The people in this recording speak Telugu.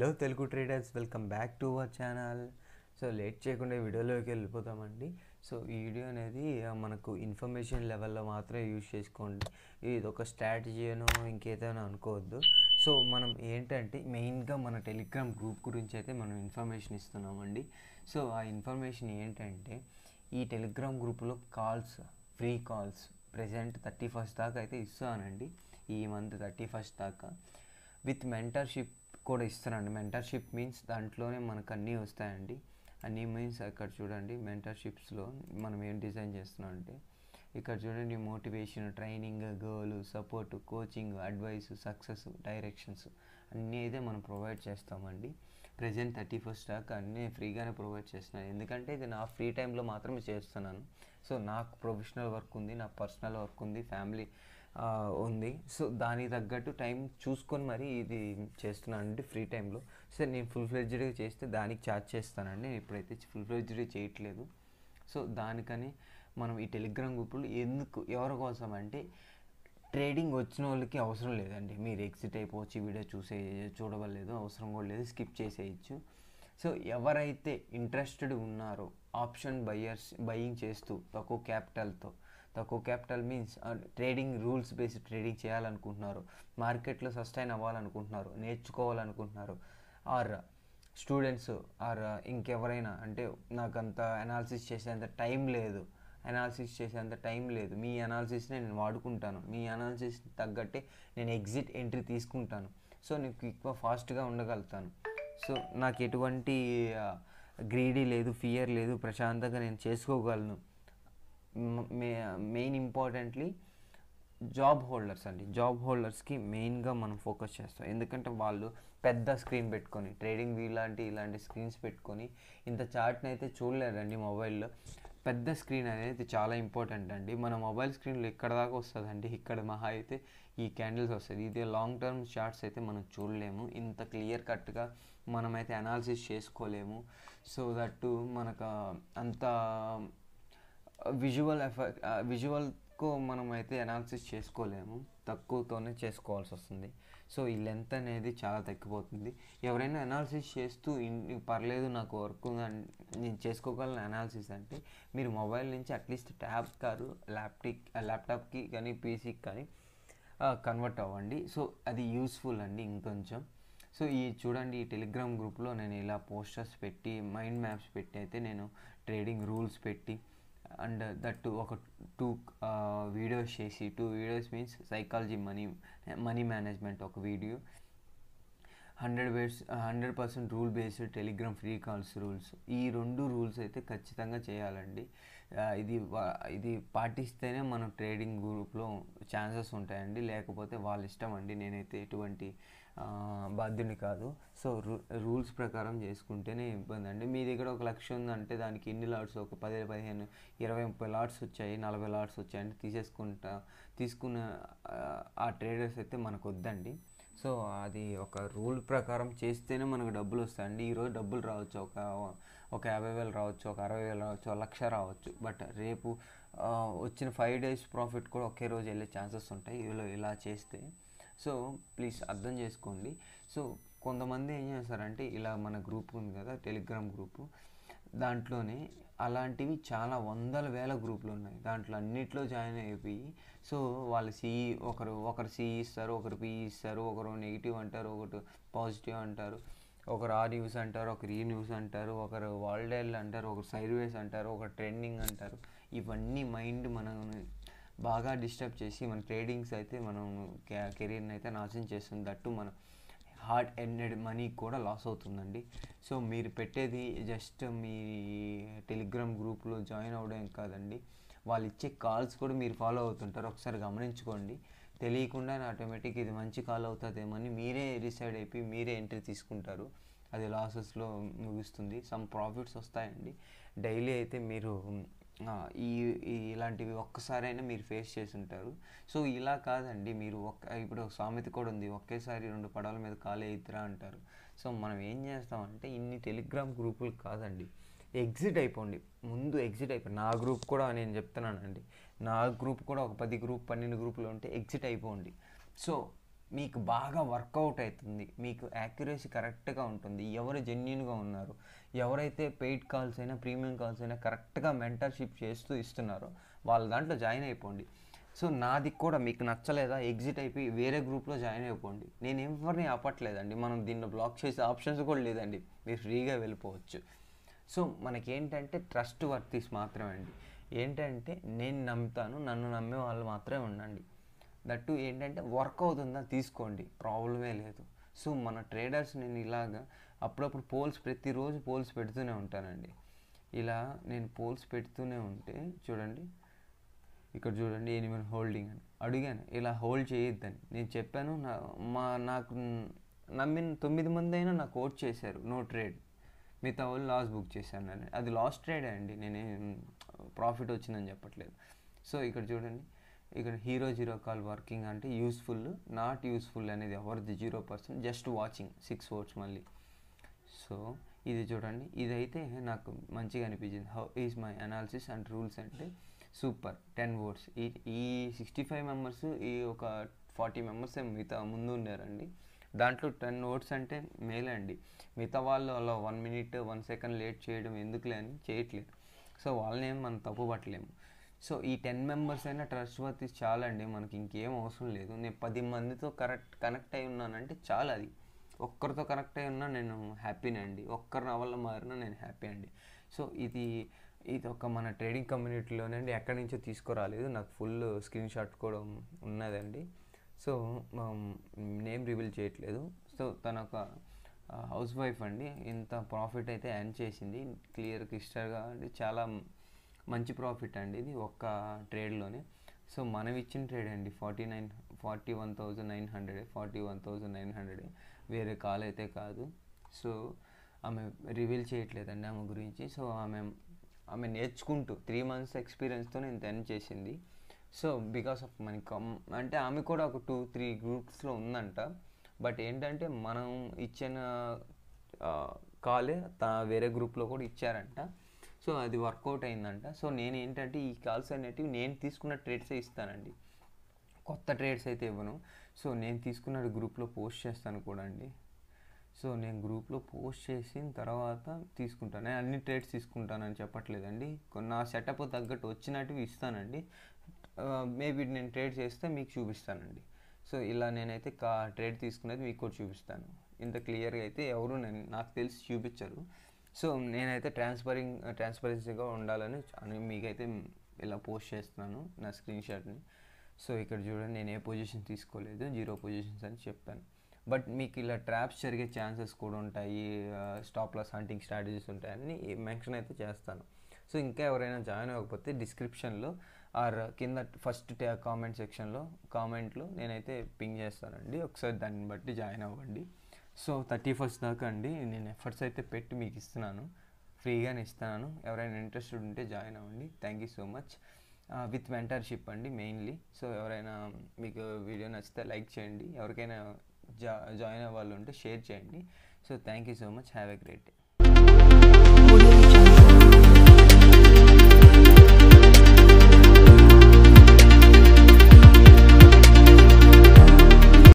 hello Telugu traders welcome back to our channel so late చేయకుండా వీడియోలోకి వెళ్ళిపోతామండి సో ఈ వీడియో అనేది మనకు ఇన్ఫర్మేషన్ లెవెల్లో మాత్రమే యూజ్ చేసుకోండి ఇది ఒక స్ట్రాటజీ అనో ఇంకేదైనా అనుకోవద్దు సో మనం ఏంటంటే మెయిన్గా మన టెలిగ్రామ్ గ్రూప్ గురించి అయితే మనం ఇన్ఫర్మేషన్ ఇస్తున్నామండి సో ఆ ఇన్ఫర్మేషన్ ఏంటంటే ఈ టెలిగ్రామ్ గ్రూప్లో calls free calls present thirty first దాకా అయితే ఇస్తానండి ఈ మంత్ థర్టీ ఫస్ట్ దాకా విత్ మెంటర్షిప్ కూడా ఇస్తారండి మెంటర్షిప్ మీన్స్ దాంట్లోనే మనకు అన్నీ వస్తాయండి అన్నీ మీన్స్ అక్కడ చూడండి మెంటర్షిప్స్లో మనం ఏం డిజైన్ చేస్తున్నాం అంటే ఇక్కడ చూడండి motivation training goal support coaching advice success directions అన్నీ అయితే మనం ప్రొవైడ్ చేస్తామండి ప్రజెంట్ థర్టీ ఫస్ట్ స్టాక్ అన్నీ ఫ్రీగానే ప్రొవైడ్ చేస్తున్నాను ఎందుకంటే ఇది నా ఫ్రీ టైంలో మాత్రమే చేస్తున్నాను సో నాకు ప్రొఫెషనల్ వర్క్ ఉంది నా పర్సనల్ వర్క్ ఉంది ఫ్యామిలీ ఉంది సో దానికి తగ్గట్టు టైం చూసుకొని మరి ఇది చేస్తున్నానండి ఫ్రీ టైంలో సరే నేను ఫుల్ ఫ్లెడ్జ్డ్గా చేస్తే దానికి ఛార్జ్ చేస్తానండి ఇప్పుడైతే ఫుల్ ఫ్లెడ్జ్డ్ చేయట్లేదు సో దానికని మనం ఈ టెలిగ్రామ్ గ్రూపులు ఎందుకు ఎవరి కోసం అంటే ట్రేడింగ్ వచ్చిన వాళ్ళకి అవసరం లేదండి మీరు ఎగ్జిట్ అయిపోవచ్చు వీడియో చూసే చూడవలేదు అవసరం కూడా లేదు స్కిప్ చేసేయచ్చు సో ఎవరైతే ఇంట్రెస్టెడ్ ఉన్నారో ఆప్షన్ బయ్యర్స్ బయ్యింగ్ చేస్తూ తక్కువ క్యాపిటల్తో తక్కువ capital means trading rules based trading చేయాలనుకుంటున్నారు మార్కెట్లో సస్టైన్ అవ్వాలనుకుంటున్నారు నేర్చుకోవాలనుకుంటున్నారు ఆర్ స్టూడెంట్స్ ఆర్ ఇంకెవరైనా అంటే నాకంత అనాలిసిస్ చేసేంత టైం లేదు అనాలిసిస్ చేసేంత టైం లేదు మీ అనాలిసిస్ని నేను వాడుకుంటాను మీ అనాలిసిస్ తగ్గట్టే నేను ఎగ్జిట్ ఎంట్రీ తీసుకుంటాను సో నేను క్విక్ ఫాస్ట్గా ఉండగలుగుతాను సో నాకు ఎటువంటి గ్రీడీ లేదు ఫియర్ లేదు ప్రశాంతంగా నేను చేసుకోగలను మెయిన్ ఇంపార్టెంట్లీ జాబ్ హోల్డర్స్ అండి జాబ్ హోల్డర్స్కి మెయిన్గా మనం ఫోకస్ చేస్తాం ఎందుకంటే వాళ్ళు పెద్ద స్క్రీన్ పెట్టుకొని ట్రేడింగ్ ఇలాంటి ఇలాంటి స్క్రీన్స్ పెట్టుకొని ఇంత చార్ట్ని అయితే చూడలేరండి మొబైల్లో పెద్ద స్క్రీన్ అనేది చాలా ఇంపార్టెంట్ అండి మన మొబైల్ స్క్రీన్లో ఎక్కడ దాకా వస్తుందండి ఇక్కడ మహా అయితే ఈ క్యాండిల్స్ వస్తుంది ఇది లాంగ్ టర్మ్ చార్ట్స్ అయితే మనం చూడలేము ఇంత క్లియర్ కట్గా మనమైతే అనాలిసిస్ చేసుకోలేము సో దట్టు మనకు అంత విజువల్ ఎఫెక్ట్ విజువల్కు మనం అయితే అనాలిసిస్ చేసుకోలేము తక్కువతోనే చేసుకోవాల్సి వస్తుంది సో ఈ లెంత్ అనేది చాలా తగ్గిపోతుంది ఎవరైనా అనాలిసిస్ చేస్తూ పర్లేదు నాకు వర్క్ నేను చేసుకోగలను అనాలిసిస్ అంటే మీరు మొబైల్ నుంచి అట్లీస్ట్ ట్యాబ్ కాదు ల్యాప్టిక్ ల్యాప్టాప్కి కానీ పీసీకి కానీ కన్వర్ట్ అవ్వండి సో అది యూస్ఫుల్ అండి ఇంకొంచెం సో ఈ చూడండి ఈ టెలిగ్రామ్ గ్రూప్లో నేను ఇలా పోస్టర్స్ పెట్టి మైండ్ మ్యాప్స్ పెట్టి అయితే నేను ట్రేడింగ్ రూల్స్ పెట్టి అండ్ దట్ ఒక టూ వీడియోస్ చేసి two videos means psychology money money management ఒక video hundred base hundred percent rule based Telegram free calls rules ఈ రెండు రూల్స్ అయితే ఖచ్చితంగా చేయాలండి ఇది ఇది పాటిస్తేనే మనం ట్రేడింగ్ గ్రూప్లో ఛాన్సెస్ ఉంటాయండి లేకపోతే వాళ్ళ ఇష్టం అండి నేనైతే ఎటువంటి బాధ్యుని కాదు సో రూల్స్ ప్రకారం చేసుకుంటేనే ఇబ్బంది అండి మీ దగ్గర ఒక లక్ష ఉందంటే దానికి ఎన్ని లాట్స్ ఒక పది పదిహేను ఇరవై ముప్పై లాట్స్ వచ్చాయి నలభై లాట్స్ వచ్చాయి అంటే తీసేసుకుంటా తీసుకున్న ఆ ట్రేడర్స్ అయితే మనకు వద్దండి సో అది ఒక రూల్ ప్రకారం చేస్తేనే మనకు డబ్బులు వస్తాయండి ఈరోజు డబ్బులు రావచ్చు ఒక ఒక యాభై వేలు రావచ్చు ఒక అరవై వేలు రావచ్చు లక్ష రావచ్చు బట్ రేపు వచ్చిన ఫైవ్ డేస్ ప్రాఫిట్ కూడా ఒకే రోజు వెళ్ళే ఛాన్సెస్ ఉంటాయి ఇలా ఇలా చేస్తే సో ప్లీజ్ అర్థం చేసుకోండి సో కొంతమంది ఏం చేస్తారంటే ఇలా మన గ్రూప్ ఉంది కదా టెలిగ్రామ్ గ్రూపు దాంట్లోనే అలాంటివి చాలా వందల వేల గ్రూపులు ఉన్నాయి దాంట్లో అన్నిట్లో జాయిన్ అయిపోయి సో వాళ్ళు సిఈ ఒకరు ఒకరు సిఈ ఇస్తారు ఒకరు పిఈ ఇస్తారు ఒకరు నెగిటివ్ అంటారు ఒకరు పాజిటివ్ అంటారు ఒకరు ఆ న్యూస్ అంటారు ఒకరు ఈ న్యూస్ అంటారు ఒకరు వాల్డెల్ అంటారు ఒకరు సైడ్వేస్ అంటారు ఒకరు ట్రెండింగ్ అంటారు ఇవన్నీ మైండ్ మనం బాగా డిస్టర్బ్ చేసి మన ట్రేడింగ్స్ అయితే మనం కెరీర్ని అయితే నాశనం చేస్తుంది దట్టు మనం హార్ట్ ఎండెడ్ మనీ కూడా లాస్ అవుతుందండి సో మీరు పెట్టేది జస్ట్ మీ టెలిగ్రామ్ గ్రూప్లో జాయిన్ అవ్వడం కాదండి వాళ్ళు ఇచ్చే కాల్స్ కూడా మీరు ఫాలో అవుతుంటారు ఒకసారి గమనించుకోండి తెలియకుండా ఆటోమేటిక్ ఇది మంచి కాల్ అవుతుందేమని మీరే డిసైడ్ అయిపోయి మీరే ఎంట్రీ తీసుకుంటారు అది లాసెస్లో ముగుస్తుంది సమ్ ప్రాఫిట్స్ వస్తాయండి డైలీ అయితే మీరు ఈ ఇలాంటివి ఒక్కసారైనా మీరు ఫేస్ చేసి ఉంటారు సో ఇలా కాదండి మీరు ఒక్క ఇప్పుడు సామెత కూడా ఉంది ఒకేసారి రెండు పడవల మీద ఖాళీ అవుతురా అంటారు సో మనం ఏం చేస్తామంటే ఇన్ని టెలిగ్రామ్ గ్రూపులు కాదండి ఎగ్జిట్ అయిపోండి ముందు ఎగ్జిట్ అయిపోయి నా గ్రూప్ కూడా నేను చెప్తున్నానండి నా గ్రూప్ కూడా ఒక పది గ్రూప్ పన్నెండు గ్రూపులు ఉంటే ఎగ్జిట్ అయిపోండి సో మీకు బాగా వర్కౌట్ అవుతుంది మీకు యాక్యురసీ కరెక్ట్గా ఉంటుంది ఎవరు జెన్యున్గా ఉన్నారు ఎవరైతే పెయిడ్ కాల్స్ అయినా ప్రీమియం కాల్స్ అయినా కరెక్ట్గా మెంటర్షిప్ చేస్తూ ఇస్తున్నారో వాళ్ళ దాంట్లో జాయిన్ అయిపోండి సో నాది కూడా మీకు నచ్చలేదా ఎగ్జిట్ అయిపోయి వేరే గ్రూప్లో జాయిన్ అయిపోండి నేను ఎవరిని ఆపట్లేదండి మనం దీన్ని బ్లాక్ చేసే ఆప్షన్స్ కూడా లేదండి మీరు ఫ్రీగా వెళ్ళిపోవచ్చు సో మనకి ఏంటంటే ట్రస్ట్ వర్తీస్ మాత్రమే అండి ఏంటంటే నేను నమ్ముతాను నన్ను నమ్మే వాళ్ళు మాత్రమే ఉండండి దట్టు ఏంటంటే వర్క్ అవుతుందా తీసుకోండి ప్రాబ్లమే లేదు సో మన ట్రేడర్స్ నేను ఇలాగా అప్పుడప్పుడు పోల్స్ ప్రతిరోజు పోల్స్ పెడుతూనే ఉంటానండి ఇలా నేను పోల్స్ పెడుతూనే ఉంటే చూడండి ఇక్కడ చూడండి ఎనిమిది హోల్డింగ్ అని అడిగాను ఇలా హోల్డ్ చేయొద్దని నేను చెప్పాను నా మా నాకు నమ్మిన తొమ్మిది మంది అయినా నాకు ఓట్ చేశారు నో ట్రేడ్ మిగతా వాళ్ళు లాస్ బుక్ చేశాను అది లాస్ ట్రేడే అండి నేను ప్రాఫిట్ వచ్చిందని చెప్పట్లేదు సో ఇక్కడ చూడండి ఇక్కడ హీరో జీరో కాల్ వర్కింగ్ అంటే యూస్ఫుల్ నాట్ యూస్ఫుల్ అనేది ఎవరిది zero percent just watching six words మళ్ళీ సో ఇది చూడండి ఇదైతే నాకు మంచిగా అనిపించింది how is my analysis and rules అంటే సూపర్ టెన్ వర్డ్స్ ఈ ఈ సిక్స్టీ ఫైవ్ మెంబర్స్ ఈ ఒక ఫార్టీ మెంబర్స్ మిగతా ముందు ఉన్నారండి దాంట్లో టెన్ వర్డ్స్ అంటే మేలే అండి మిగతా వాళ్ళు అలా one minute one second late చేయడం ఎందుకులే అని చేయట్లేదు సో వాళ్ళని ఏం మనం తప్పు పట్టలేము సో ఈ టెన్ మెంబర్స్ అయినా ట్రస్ట్ వర్త్ చాలండి మనకి ఇంకేం అవసరం లేదు నేను పది మందితో కరెక్ట్ కనెక్ట్ అయి ఉన్నానంటే చాలా అది ఒక్కరితో కనెక్ట్ అయి ఉన్నా నేను హ్యాపీనే అండి ఒక్కరు నా మారినా నేను హ్యాపీ అండి సో ఇది ఇది ఒక మన ట్రేడింగ్ కమ్యూనిటీలోనే ఎక్కడి నుంచో తీసుకురాలేదు నాకు ఫుల్ స్క్రీన్ షాట్ కూడా ఉన్నదండి సో నేమ్ రివీల్ చేయట్లేదు సో తన ఒక హౌస్ వైఫ్ అండి ఇంత ప్రాఫిట్ అయితే ఎర్న్ చేసింది క్లియర్ క్రిస్టర్గా అంటే చాలా మంచి ప్రాఫిట్ అండి ఇది ఒక్క ట్రేడ్లోనే సో మనం ఇచ్చిన ట్రేడ్ అండి forty nine forty one thousand nine hundred forty one thousand nine hundred వేరే కాల్ అయితే కాదు సో ఆమె రివీల్ చేయట్లేదండి ఆమె గురించి సో ఆమె ఆమె నేర్చుకుంటూ త్రీ మంత్స్ ఎక్స్పీరియన్స్తో నేను తెన్ చేసింది so because of money come అంటే ఆమె కూడా ఒక టూ త్రీ గ్రూప్స్లో ఉందంట బట్ ఏంటంటే మనం ఇచ్చిన కాలే తా వేరే గ్రూప్లో కూడా ఇచ్చారంట సో అది వర్కౌట్ అయిందంట సో నేను ఏంటంటే ఈ కాల్స్ అనేటివి నేను తీసుకున్న ట్రేడ్సే ఇస్తానండి కొత్త ట్రేడ్స్ అయితే ఇవ్వను సో నేను తీసుకున్న గ్రూప్లో పోస్ట్ చేస్తాను కూడా అండి సో నేను గ్రూప్లో పోస్ట్ చేసిన తర్వాత తీసుకుంటాను అన్ని ట్రేడ్స్ తీసుకుంటానని చెప్పట్లేదండి నా సెటప్ తగ్గట్టు వచ్చినట్టు ఇస్తానండి మేబీ నేను ట్రేడ్ చేస్తే మీకు చూపిస్తానండి సో ఇలా నేనైతే కా ట్రేడ్ తీసుకునేది మీకు కూడా చూపిస్తాను ఇంత క్లియర్గా అయితే ఎవరు నేను నాకు తెలిసి చూపించరు సో నేనైతే ట్రాన్స్పరింగ్ ట్రాన్స్పరెన్సీగా ఉండాలని అని మీకైతే ఇలా పోస్ట్ చేస్తున్నాను నా స్క్రీన్ షాట్ని సో ఇక్కడ చూడండి నేను ఏ పొజిషన్ తీసుకోలేదు జీరో పొజిషన్స్ అని చెప్పాను బట్ మీకు ఇలా ట్రాప్స్ జరిగే ఛాన్సెస్ కూడా ఉంటాయి స్టాప్ లాస్ హంటింగ్ స్ట్రాటజీస్ ఉంటాయని మెన్షన్ అయితే చేస్తాను సో ఇంకా ఎవరైనా జాయిన్ అవ్వకపోతే డిస్క్రిప్షన్లో ఆర్ కింద ఫస్ట్ కామెంట్ సెక్షన్లో కామెంట్లో నేనైతే పింగ్ చేస్తానండి ఒకసారి దాన్ని బట్టి జాయిన్ అవ్వండి సో థర్టీ ఫస్ట్ దాకా అండి నేను ఎఫర్ట్స్ అయితే పెట్టి మీకు ఇస్తున్నాను ఫ్రీగానే ఇస్తాను ఎవరైనా ఇంట్రెస్టెడ్ ఉంటే జాయిన్ అవ్వండి thank you so much with mentorship అండి మెయిన్లీ సో ఎవరైనా మీకు వీడియో నచ్చితే లైక్ చేయండి ఎవరికైనా జా జాయిన్ అవ్వాలంటే షేర్ చేయండి so thank you so much have a great day